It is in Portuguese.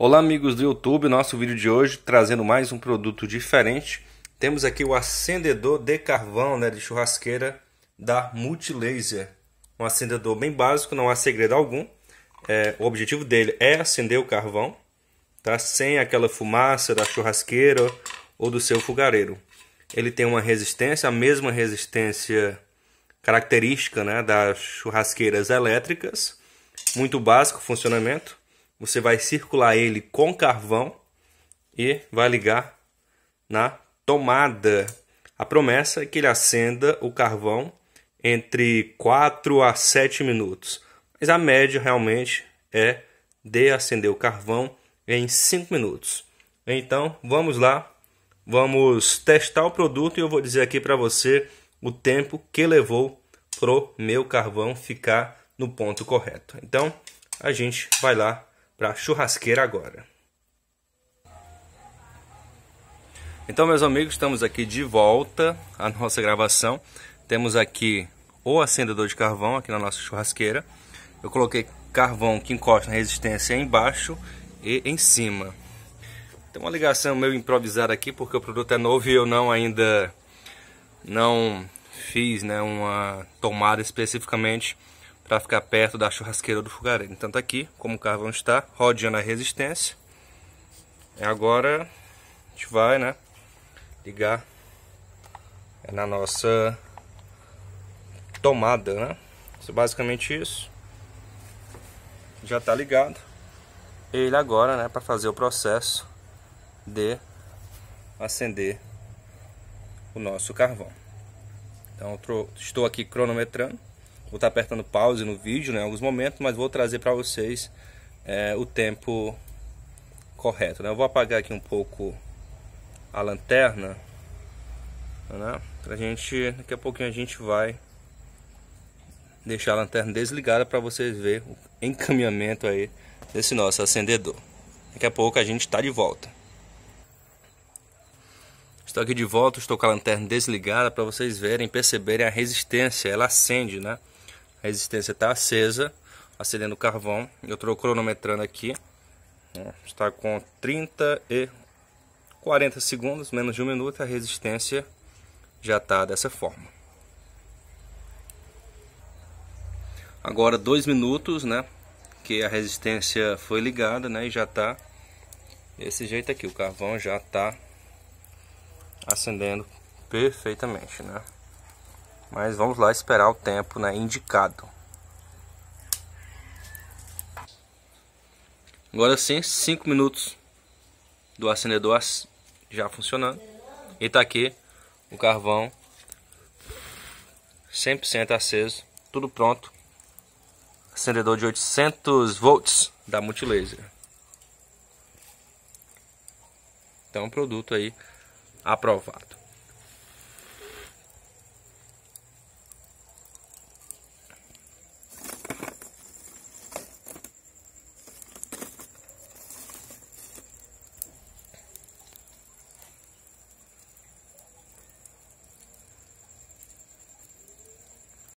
Olá amigos do YouTube, nosso vídeo de hoje trazendo mais um produto diferente. Temos aqui o acendedor de carvão né, de churrasqueira da Multilaser. Um acendedor bem básico, não há segredo algum. É, o objetivo dele é acender o carvão, tá? sem aquela fumaça da churrasqueira ou do seu fogareiro. Ele tem uma resistência, a mesma resistência característica né, das churrasqueiras elétricas. Muito básico o funcionamento você vai circular ele com carvão e vai ligar na tomada. A promessa é que ele acenda o carvão entre 4 a 7 minutos. Mas a média realmente é de acender o carvão em 5 minutos. Então, vamos lá. Vamos testar o produto e eu vou dizer aqui para você o tempo que levou pro meu carvão ficar no ponto correto. Então, a gente vai lá para a churrasqueira agora. Então, meus amigos, estamos aqui de volta à nossa gravação. Temos aqui o acendedor de carvão aqui na nossa churrasqueira. Eu coloquei carvão que encosta na resistência embaixo e em cima. Tem uma ligação meio improvisada aqui porque o produto é novo e eu não ainda não fiz né, uma tomada especificamente para ficar perto da churrasqueira do fogareiro. Então tá aqui como o carvão está, rodeando a resistência. E é agora a gente vai, né, ligar é na nossa tomada, né? Isso é basicamente isso. Já tá ligado. Ele agora, né, para fazer o processo de acender o nosso carvão. Então estou aqui cronometrando Vou estar apertando pause no vídeo né, em alguns momentos, mas vou trazer para vocês é, o tempo correto. Né? Eu vou apagar aqui um pouco a lanterna, né? Pra gente, daqui a pouquinho a gente vai deixar a lanterna desligada para vocês verem o encaminhamento aí desse nosso acendedor. Daqui a pouco a gente está de volta. Estou aqui de volta, estou com a lanterna desligada para vocês verem, perceberem a resistência, ela acende, né? resistência está acesa, acendendo carvão. Eu estou cronometrando aqui. Né? Está com 30 e 40 segundos, menos de um minuto, a resistência já está dessa forma. Agora dois minutos, né? Que a resistência foi ligada, né? E já está desse jeito aqui. O carvão já está acendendo perfeitamente, né? Mas vamos lá esperar o tempo né, indicado. Agora sim, 5 minutos do acendedor já funcionando. E tá aqui o carvão 100% aceso, tudo pronto. Acendedor de 800 volts da Multilaser. Então, produto aí aprovado.